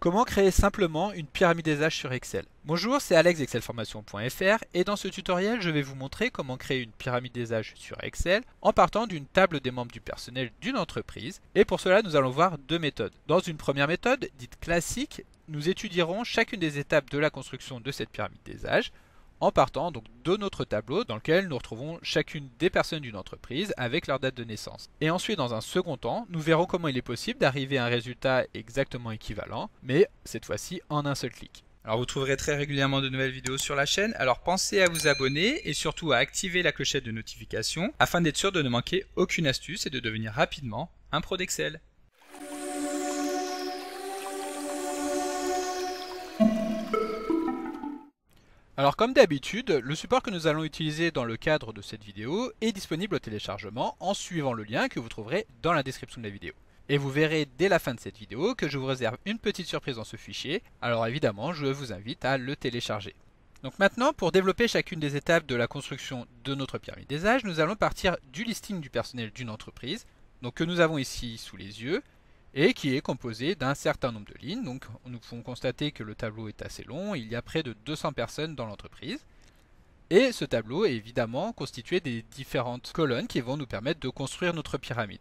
Comment créer simplement une pyramide des âges sur Excel Bonjour, c'est Alex d'excelformation.fr et dans ce tutoriel, je vais vous montrer comment créer une pyramide des âges sur Excel en partant d'une table des membres du personnel d'une entreprise. Et pour cela, nous allons voir deux méthodes. Dans une première méthode, dite classique, nous étudierons chacune des étapes de la construction de cette pyramide des âges en partant donc de notre tableau dans lequel nous retrouvons chacune des personnes d'une entreprise avec leur date de naissance. Et ensuite, dans un second temps, nous verrons comment il est possible d'arriver à un résultat exactement équivalent, mais cette fois-ci en un seul clic. Alors vous trouverez très régulièrement de nouvelles vidéos sur la chaîne, alors pensez à vous abonner et surtout à activer la clochette de notification afin d'être sûr de ne manquer aucune astuce et de devenir rapidement un pro d'Excel. Alors comme d'habitude, le support que nous allons utiliser dans le cadre de cette vidéo est disponible au téléchargement en suivant le lien que vous trouverez dans la description de la vidéo. Et vous verrez dès la fin de cette vidéo que je vous réserve une petite surprise dans ce fichier, alors évidemment je vous invite à le télécharger. Donc maintenant, pour développer chacune des étapes de la construction de notre pyramide des âges, nous allons partir du listing du personnel d'une entreprise, donc que nous avons ici sous les yeux, et qui est composé d'un certain nombre de lignes. Donc nous pouvons constater que le tableau est assez long, il y a près de 200 personnes dans l'entreprise. Et ce tableau est évidemment constitué des différentes colonnes qui vont nous permettre de construire notre pyramide.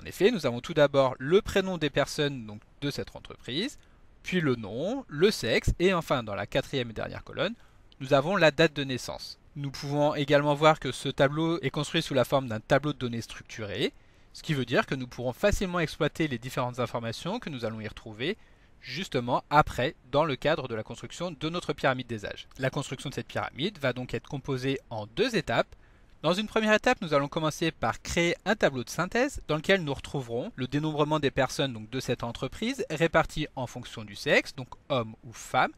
En effet, nous avons tout d'abord le prénom des personnes donc, de cette entreprise, puis le nom, le sexe, et enfin dans la quatrième et dernière colonne, nous avons la date de naissance. Nous pouvons également voir que ce tableau est construit sous la forme d'un tableau de données structuré, ce qui veut dire que nous pourrons facilement exploiter les différentes informations que nous allons y retrouver justement après dans le cadre de la construction de notre pyramide des âges. La construction de cette pyramide va donc être composée en deux étapes. Dans une première étape, nous allons commencer par créer un tableau de synthèse dans lequel nous retrouverons le dénombrement des personnes de cette entreprise réparties en fonction du sexe, donc homme ou femme,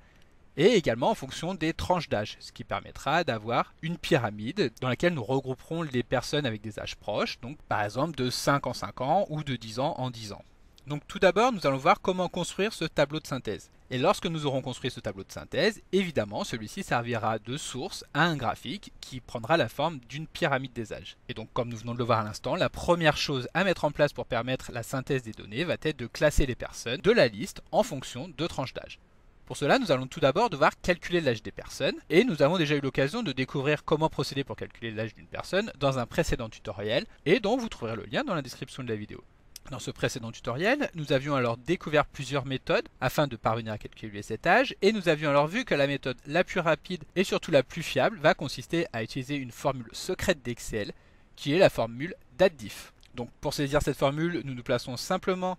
et également en fonction des tranches d'âge, ce qui permettra d'avoir une pyramide dans laquelle nous regrouperons les personnes avec des âges proches, donc par exemple de 5 en 5 ans ou de 10 ans en 10 ans. Donc tout d'abord, nous allons voir comment construire ce tableau de synthèse. Et lorsque nous aurons construit ce tableau de synthèse, évidemment, celui-ci servira de source à un graphique qui prendra la forme d'une pyramide des âges. Et donc, comme nous venons de le voir à l'instant, la première chose à mettre en place pour permettre la synthèse des données va être de classer les personnes de la liste en fonction de tranches d'âge. Pour cela, nous allons tout d'abord devoir calculer l'âge des personnes, et nous avons déjà eu l'occasion de découvrir comment procéder pour calculer l'âge d'une personne dans un précédent tutoriel, et dont vous trouverez le lien dans la description de la vidéo. Dans ce précédent tutoriel, nous avions alors découvert plusieurs méthodes afin de parvenir à calculer cet âge et nous avions alors vu que la méthode la plus rapide et surtout la plus fiable va consister à utiliser une formule secrète d'Excel qui est la formule DATDIF. Donc pour saisir cette formule, nous nous plaçons simplement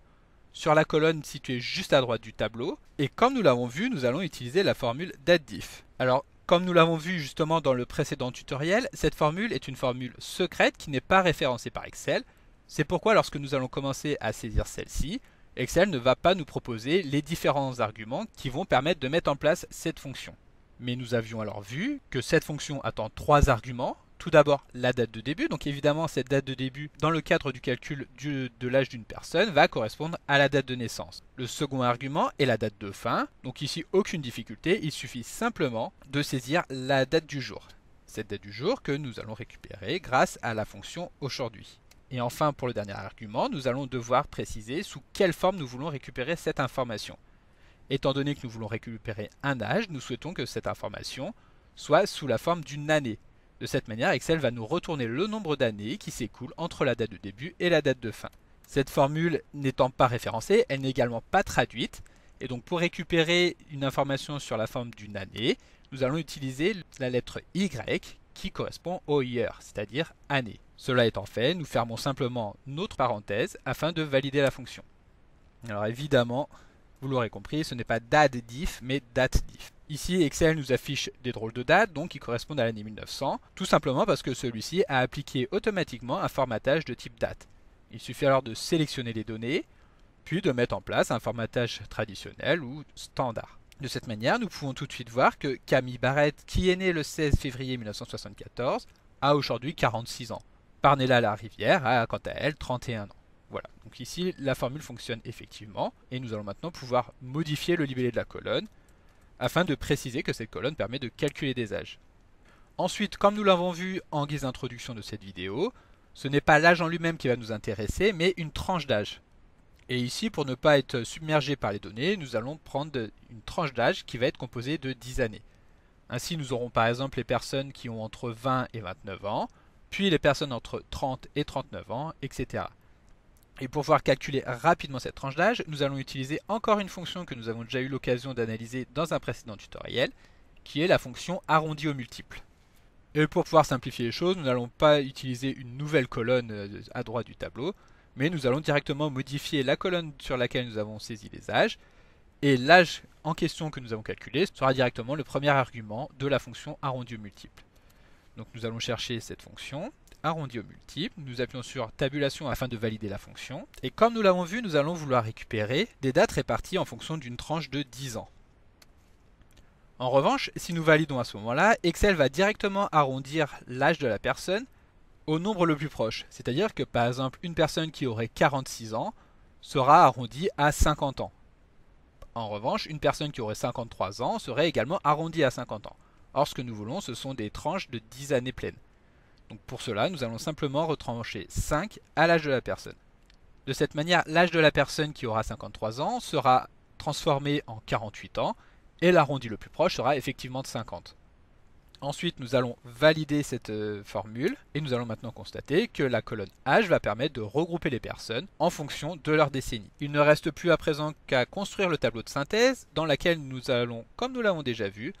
sur la colonne située juste à droite du tableau. Et comme nous l'avons vu, nous allons utiliser la formule datediff. Alors, comme nous l'avons vu justement dans le précédent tutoriel, cette formule est une formule secrète qui n'est pas référencée par Excel. C'est pourquoi lorsque nous allons commencer à saisir celle-ci, Excel ne va pas nous proposer les différents arguments qui vont permettre de mettre en place cette fonction. Mais nous avions alors vu que cette fonction attend trois arguments, tout d'abord la date de début. Donc évidemment, cette date de début, dans le cadre du calcul de l'âge d'une personne, va correspondre à la date de naissance. Le second argument est la date de fin. Donc ici, aucune difficulté, il suffit simplement de saisir la date du jour. Cette date du jour que nous allons récupérer grâce à la fonction aujourd'hui. Et enfin, pour le dernier argument, nous allons devoir préciser sous quelle forme nous voulons récupérer cette information. Étant donné que nous voulons récupérer un âge, nous souhaitons que cette information soit sous la forme d'une année, de cette manière, Excel va nous retourner le nombre d'années qui s'écoulent entre la date de début et la date de fin. Cette formule n'étant pas référencée, elle n'est également pas traduite, et donc pour récupérer une information sur la forme d'une année, nous allons utiliser la lettre Y qui correspond au year, c'est-à-dire année. Cela étant fait, nous fermons simplement notre parenthèse afin de valider la fonction. Alors évidemment, vous l'aurez compris, ce n'est pas date diff, mais date dif Ici, Excel nous affiche des drôles de dates, donc qui correspondent à l'année 1900, tout simplement parce que celui-ci a appliqué automatiquement un formatage de type date. Il suffit alors de sélectionner les données, puis de mettre en place un formatage traditionnel ou standard. De cette manière, nous pouvons tout de suite voir que Camille Barrette, qui est née le 16 février 1974, a aujourd'hui 46 ans. Parnella rivière a quant à elle 31 ans. Voilà, donc ici la formule fonctionne effectivement et nous allons maintenant pouvoir modifier le libellé de la colonne afin de préciser que cette colonne permet de calculer des âges. Ensuite, comme nous l'avons vu en guise d'introduction de cette vidéo, ce n'est pas l'âge en lui-même qui va nous intéresser mais une tranche d'âge. Et ici, pour ne pas être submergé par les données, nous allons prendre une tranche d'âge qui va être composée de 10 années. Ainsi, nous aurons par exemple les personnes qui ont entre 20 et 29 ans, puis les personnes entre 30 et 39 ans, etc. Et pour pouvoir calculer rapidement cette tranche d'âge, nous allons utiliser encore une fonction que nous avons déjà eu l'occasion d'analyser dans un précédent tutoriel, qui est la fonction arrondi au multiple. Et pour pouvoir simplifier les choses, nous n'allons pas utiliser une nouvelle colonne euh, à droite du tableau, mais nous allons directement modifier la colonne sur laquelle nous avons saisi les âges, et l'âge en question que nous avons calculé sera directement le premier argument de la fonction arrondi au multiple. Donc nous allons chercher cette fonction, arrondi au multiple, nous appuyons sur tabulation afin de valider la fonction, et comme nous l'avons vu, nous allons vouloir récupérer des dates réparties en fonction d'une tranche de 10 ans. En revanche, si nous validons à ce moment-là, Excel va directement arrondir l'âge de la personne au nombre le plus proche. C'est-à-dire que par exemple, une personne qui aurait 46 ans sera arrondie à 50 ans. En revanche, une personne qui aurait 53 ans serait également arrondie à 50 ans. Or, ce que nous voulons, ce sont des tranches de 10 années pleines. Donc pour cela, nous allons simplement retrancher 5 à l'âge de la personne. De cette manière, l'âge de la personne qui aura 53 ans sera transformé en 48 ans, et l'arrondi le plus proche sera effectivement de 50. Ensuite, nous allons valider cette euh, formule, et nous allons maintenant constater que la colonne âge va permettre de regrouper les personnes en fonction de leur décennie. Il ne reste plus à présent qu'à construire le tableau de synthèse, dans lequel nous allons, comme nous l'avons déjà vu,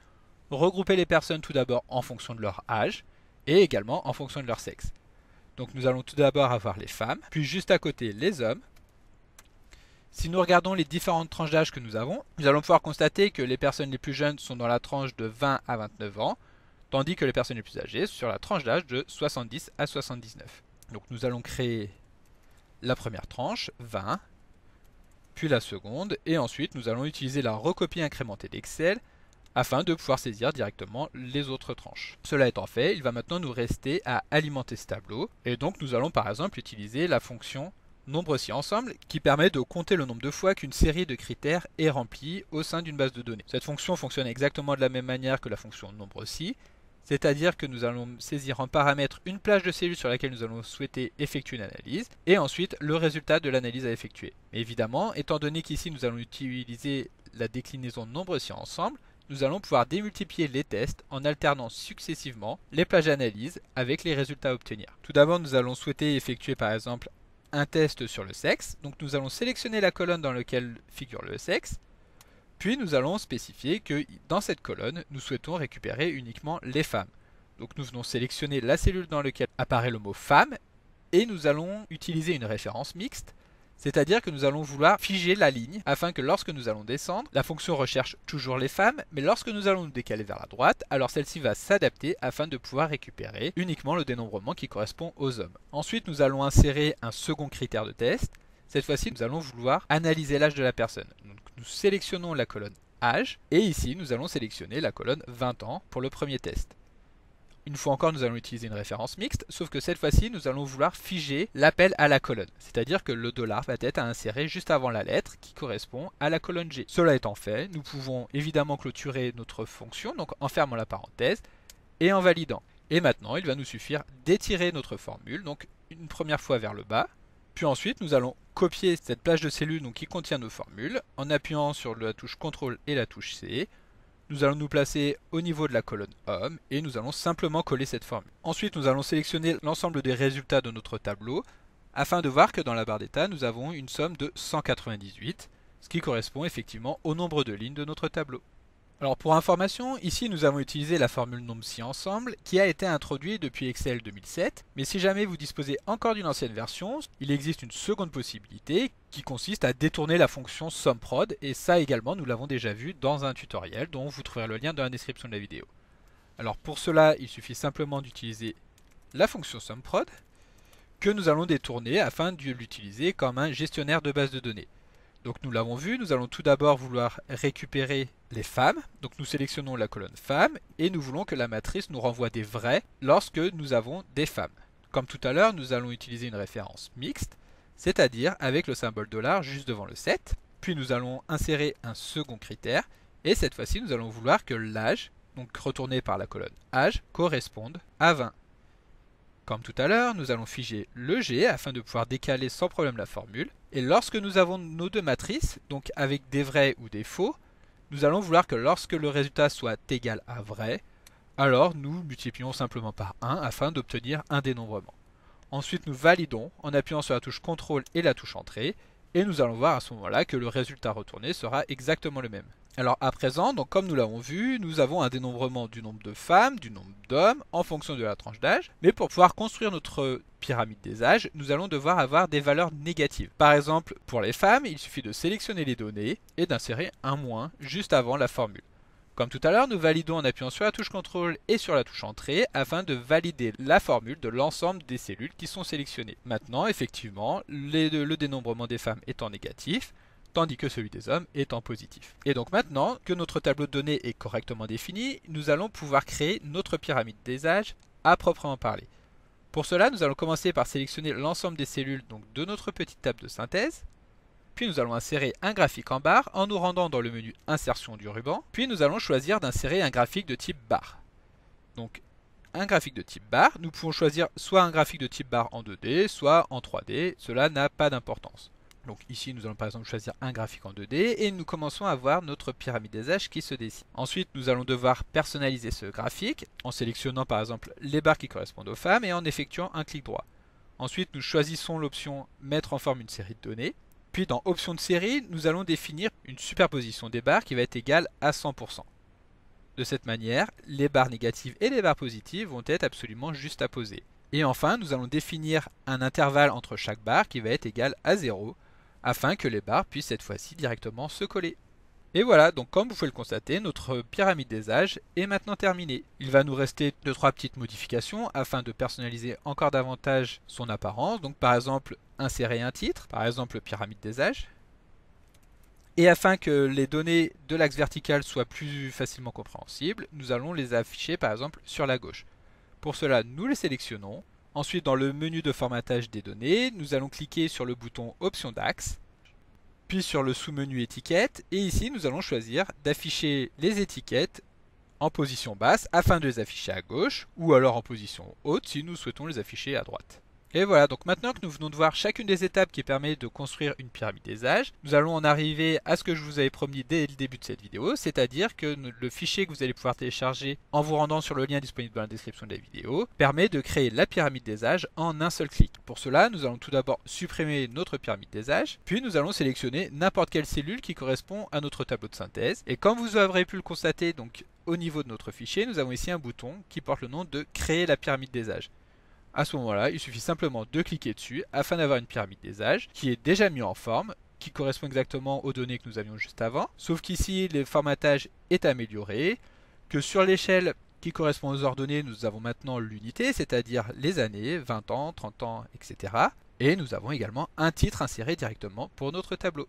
regrouper les personnes tout d'abord en fonction de leur âge, et également en fonction de leur sexe. Donc nous allons tout d'abord avoir les femmes, puis juste à côté les hommes. Si nous regardons les différentes tranches d'âge que nous avons, nous allons pouvoir constater que les personnes les plus jeunes sont dans la tranche de 20 à 29 ans, tandis que les personnes les plus âgées sont sur la tranche d'âge de 70 à 79. Donc nous allons créer la première tranche, 20, puis la seconde, et ensuite nous allons utiliser la recopie incrémentée d'Excel afin de pouvoir saisir directement les autres tranches. Cela étant fait, il va maintenant nous rester à alimenter ce tableau, et donc nous allons par exemple utiliser la fonction nombre si ensemble qui permet de compter le nombre de fois qu'une série de critères est remplie au sein d'une base de données. Cette fonction fonctionne exactement de la même manière que la fonction nombre si, c'est-à-dire que nous allons saisir en paramètre une plage de cellules sur laquelle nous allons souhaiter effectuer une analyse, et ensuite le résultat de l'analyse à effectuer. Mais évidemment, étant donné qu'ici nous allons utiliser la déclinaison nombre si ensemble, nous allons pouvoir démultiplier les tests en alternant successivement les plages d'analyse avec les résultats à obtenir. Tout d'abord, nous allons souhaiter effectuer par exemple un test sur le sexe. Donc nous allons sélectionner la colonne dans laquelle figure le sexe. Puis nous allons spécifier que dans cette colonne, nous souhaitons récupérer uniquement les femmes. Donc nous venons sélectionner la cellule dans laquelle apparaît le mot femme et nous allons utiliser une référence mixte c'est-à-dire que nous allons vouloir figer la ligne afin que lorsque nous allons descendre, la fonction recherche toujours les femmes, mais lorsque nous allons nous décaler vers la droite, alors celle-ci va s'adapter afin de pouvoir récupérer uniquement le dénombrement qui correspond aux hommes. Ensuite, nous allons insérer un second critère de test. Cette fois-ci, nous allons vouloir analyser l'âge de la personne. nous sélectionnons la colonne âge et ici, nous allons sélectionner la colonne 20 ans pour le premier test. Une fois encore, nous allons utiliser une référence mixte, sauf que cette fois-ci, nous allons vouloir figer l'appel à la colonne. C'est-à-dire que le dollar va être inséré juste avant la lettre qui correspond à la colonne G. Cela étant fait, nous pouvons évidemment clôturer notre fonction, donc en fermant la parenthèse et en validant. Et maintenant, il va nous suffire d'étirer notre formule, donc une première fois vers le bas, puis ensuite, nous allons copier cette plage de cellules donc, qui contient nos formules en appuyant sur la touche CTRL et la touche C. Nous allons nous placer au niveau de la colonne Homme et nous allons simplement coller cette formule. Ensuite, nous allons sélectionner l'ensemble des résultats de notre tableau afin de voir que dans la barre d'état, nous avons une somme de 198, ce qui correspond effectivement au nombre de lignes de notre tableau. Alors pour information, ici nous avons utilisé la formule nombre ensemble qui a été introduite depuis Excel 2007, mais si jamais vous disposez encore d'une ancienne version, il existe une seconde possibilité qui consiste à détourner la fonction SumProd et ça également nous l'avons déjà vu dans un tutoriel dont vous trouverez le lien dans la description de la vidéo. Alors pour cela, il suffit simplement d'utiliser la fonction SumProd que nous allons détourner afin de l'utiliser comme un gestionnaire de base de données. Donc nous l'avons vu, nous allons tout d'abord vouloir récupérer les femmes. Donc nous sélectionnons la colonne femmes et nous voulons que la matrice nous renvoie des vrais lorsque nous avons des femmes. Comme tout à l'heure, nous allons utiliser une référence mixte, c'est-à-dire avec le symbole dollar juste devant le 7. Puis nous allons insérer un second critère et cette fois-ci nous allons vouloir que l'âge, donc retourné par la colonne âge, corresponde à 20. Comme tout à l'heure, nous allons figer le G afin de pouvoir décaler sans problème la formule. Et lorsque nous avons nos deux matrices, donc avec des vrais ou des faux, nous allons vouloir que lorsque le résultat soit égal à vrai, alors nous multiplions simplement par 1 afin d'obtenir un dénombrement. Ensuite nous validons en appuyant sur la touche CTRL et la touche Entrée, et nous allons voir à ce moment-là que le résultat retourné sera exactement le même. Alors à présent, donc comme nous l'avons vu, nous avons un dénombrement du nombre de femmes, du nombre d'hommes, en fonction de la tranche d'âge. Mais pour pouvoir construire notre pyramide des âges, nous allons devoir avoir des valeurs négatives. Par exemple, pour les femmes, il suffit de sélectionner les données et d'insérer un moins juste avant la formule. Comme tout à l'heure, nous validons en appuyant sur la touche CTRL et sur la touche Entrée afin de valider la formule de l'ensemble des cellules qui sont sélectionnées. Maintenant, effectivement, le dénombrement des femmes est en négatif, tandis que celui des hommes est en positif. Et donc maintenant que notre tableau de données est correctement défini, nous allons pouvoir créer notre pyramide des âges à proprement parler. Pour cela, nous allons commencer par sélectionner l'ensemble des cellules donc, de notre petite table de synthèse. Puis nous allons insérer un graphique en barre en nous rendant dans le menu insertion du ruban. Puis nous allons choisir d'insérer un graphique de type barre. Donc un graphique de type barre, nous pouvons choisir soit un graphique de type barre en 2D, soit en 3D, cela n'a pas d'importance. Donc ici nous allons par exemple choisir un graphique en 2D et nous commençons à voir notre pyramide des âges qui se dessine. Ensuite nous allons devoir personnaliser ce graphique en sélectionnant par exemple les barres qui correspondent aux femmes et en effectuant un clic droit. Ensuite nous choisissons l'option mettre en forme une série de données puis dans Options de série, nous allons définir une superposition des barres qui va être égale à 100%. De cette manière, les barres négatives et les barres positives vont être absolument juste à Et enfin, nous allons définir un intervalle entre chaque barre qui va être égal à 0, afin que les barres puissent cette fois-ci directement se coller. Et voilà, donc comme vous pouvez le constater, notre pyramide des âges est maintenant terminée. Il va nous rester 2-3 petites modifications afin de personnaliser encore davantage son apparence. Donc par exemple, insérer un titre, par exemple pyramide des âges. Et afin que les données de l'axe vertical soient plus facilement compréhensibles, nous allons les afficher par exemple sur la gauche. Pour cela, nous les sélectionnons. Ensuite, dans le menu de formatage des données, nous allons cliquer sur le bouton Options d'axe puis sur le sous-menu étiquette et ici nous allons choisir d'afficher les étiquettes en position basse afin de les afficher à gauche ou alors en position haute si nous souhaitons les afficher à droite. Et voilà, donc maintenant que nous venons de voir chacune des étapes qui permet de construire une pyramide des âges, nous allons en arriver à ce que je vous avais promis dès le début de cette vidéo, c'est-à-dire que le fichier que vous allez pouvoir télécharger en vous rendant sur le lien disponible dans la description de la vidéo permet de créer la pyramide des âges en un seul clic. Pour cela, nous allons tout d'abord supprimer notre pyramide des âges, puis nous allons sélectionner n'importe quelle cellule qui correspond à notre tableau de synthèse. Et comme vous aurez pu le constater, donc au niveau de notre fichier, nous avons ici un bouton qui porte le nom de créer la pyramide des âges. À ce moment-là, il suffit simplement de cliquer dessus afin d'avoir une pyramide des âges qui est déjà mise en forme qui correspond exactement aux données que nous avions juste avant, sauf qu'ici le formatage est amélioré, que sur l'échelle qui correspond aux ordonnées, nous avons maintenant l'unité, c'est-à-dire les années, 20 ans, 30 ans, etc. Et nous avons également un titre inséré directement pour notre tableau.